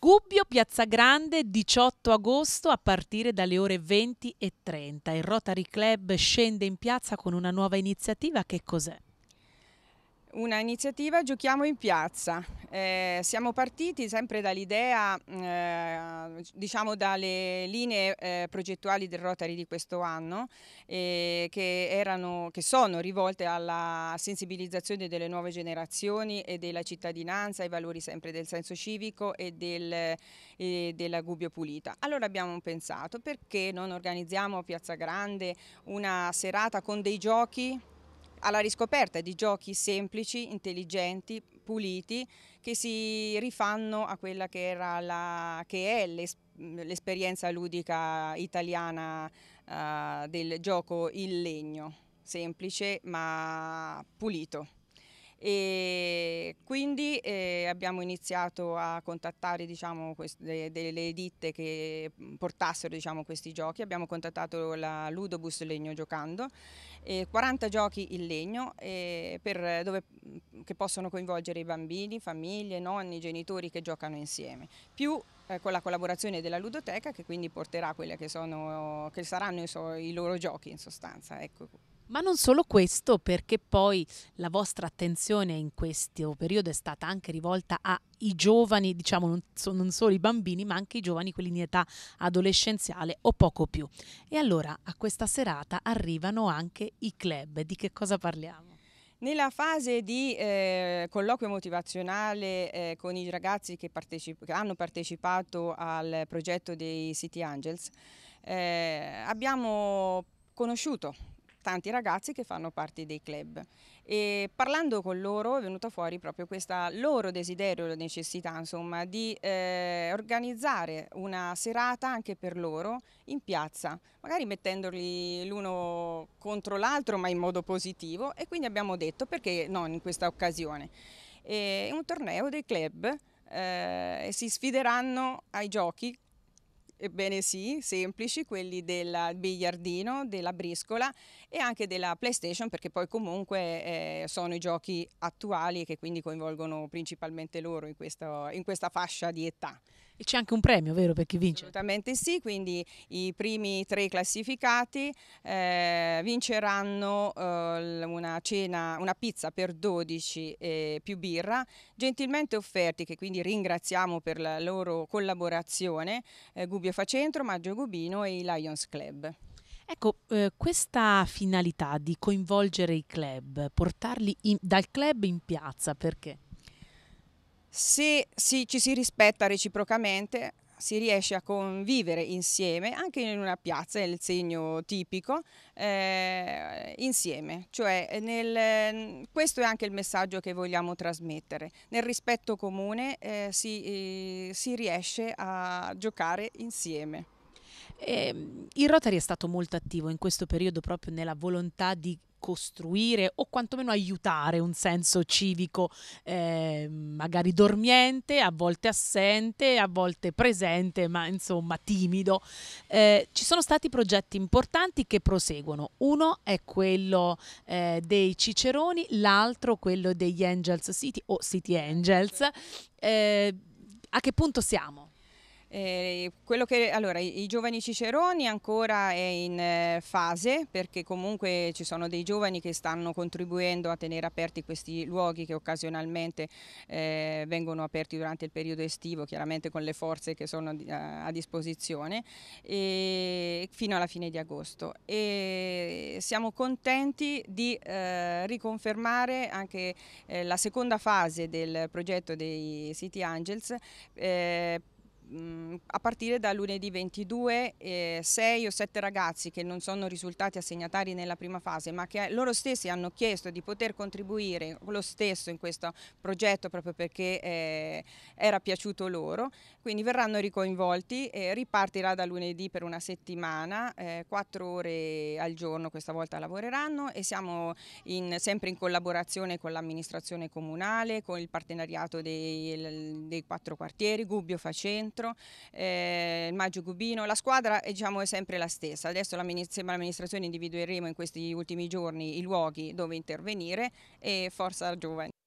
Gubbio, Piazza Grande, 18 agosto a partire dalle ore 20 e 30. Il Rotary Club scende in piazza con una nuova iniziativa che cos'è? Una iniziativa Giochiamo in piazza. Eh, siamo partiti sempre dall'idea, eh, diciamo dalle linee eh, progettuali del Rotary di questo anno, eh, che, erano, che, sono rivolte alla sensibilizzazione delle nuove generazioni e della cittadinanza, ai valori sempre del senso civico e, del, e della gubbio pulita. Allora abbiamo pensato perché non organizziamo a Piazza Grande una serata con dei giochi alla riscoperta di giochi semplici, intelligenti, puliti, che si rifanno a quella che, la, che è l'esperienza ludica italiana uh, del gioco in legno, semplice ma pulito. E quindi eh, abbiamo iniziato a contattare diciamo, delle ditte che mm, portassero diciamo, questi giochi, abbiamo contattato la Ludobus Legno Giocando, eh, 40 giochi in legno eh, per, dove, mm, che possono coinvolgere i bambini, famiglie, nonni, genitori che giocano insieme, più eh, con la collaborazione della ludoteca che quindi porterà quelle che, sono, che saranno i, so, i loro giochi in sostanza. Ecco. Ma non solo questo, perché poi la vostra attenzione in questo periodo è stata anche rivolta ai giovani, diciamo non, so, non solo i bambini, ma anche i giovani, quelli in età adolescenziale o poco più. E allora a questa serata arrivano anche i club. Di che cosa parliamo? Nella fase di eh, colloquio motivazionale eh, con i ragazzi che, partecip che hanno partecipato al progetto dei City Angels, eh, abbiamo conosciuto tanti ragazzi che fanno parte dei club e parlando con loro è venuta fuori proprio questo loro desiderio, la necessità insomma di eh, organizzare una serata anche per loro in piazza, magari mettendoli l'uno contro l'altro ma in modo positivo e quindi abbiamo detto perché non in questa occasione. È un torneo dei club eh, si sfideranno ai giochi Ebbene sì, semplici, quelli del biliardino, della briscola e anche della PlayStation perché poi comunque eh, sono i giochi attuali che quindi coinvolgono principalmente loro in, questo, in questa fascia di età. E c'è anche un premio, vero, per chi vince? Assolutamente sì, quindi i primi tre classificati eh, vinceranno eh, una cena, una pizza per 12 eh, più birra, gentilmente offerti, che quindi ringraziamo per la loro collaborazione, eh, Gubbio Facentro, Maggio Gubino e i Lions Club. Ecco, eh, questa finalità di coinvolgere i club, portarli in, dal club in piazza, perché? Se si, ci si rispetta reciprocamente si riesce a convivere insieme, anche in una piazza, è il segno tipico, eh, insieme. Cioè nel, questo è anche il messaggio che vogliamo trasmettere. Nel rispetto comune eh, si, eh, si riesce a giocare insieme. Eh, il Rotary è stato molto attivo in questo periodo proprio nella volontà di costruire o quantomeno aiutare un senso civico eh, magari dormiente, a volte assente, a volte presente, ma insomma timido. Eh, ci sono stati progetti importanti che proseguono. Uno è quello eh, dei Ciceroni, l'altro quello degli Angels City o City Angels. Eh, a che punto siamo? Eh, che, allora, i, i, giovani ciceroni ancora è in eh, fase perché comunque ci sono dei giovani che stanno contribuendo a tenere aperti questi luoghi che occasionalmente eh, vengono aperti durante il periodo estivo, chiaramente con le forze che sono a, a disposizione, fino alla fine di agosto. E siamo contenti di eh, riconfermare anche eh, la seconda fase del progetto dei City Angels eh, mh, mm, a partire da lunedì 22 eh, 6 o 7 ragazzi che non sono risultati assegnatari nella prima fase ma che loro stessi hanno chiesto di poter contribuire lo stesso in questo progetto proprio perché eh, era piaciuto loro, quindi verranno ricoinvolti, eh, ripartirà da lunedì per una settimana, eh, 4 ore al giorno questa volta lavoreranno e siamo in, sempre in collaborazione con l'amministrazione comunale, con il partenariato dei, dei quattro quartieri, Gubbio Facente, centro, eh, Maggio Gubino, la squadra è, diciamo, è sempre la stessa, adesso l'amministrazione individueremo in questi ultimi giorni i luoghi dove intervenire e forza giovani.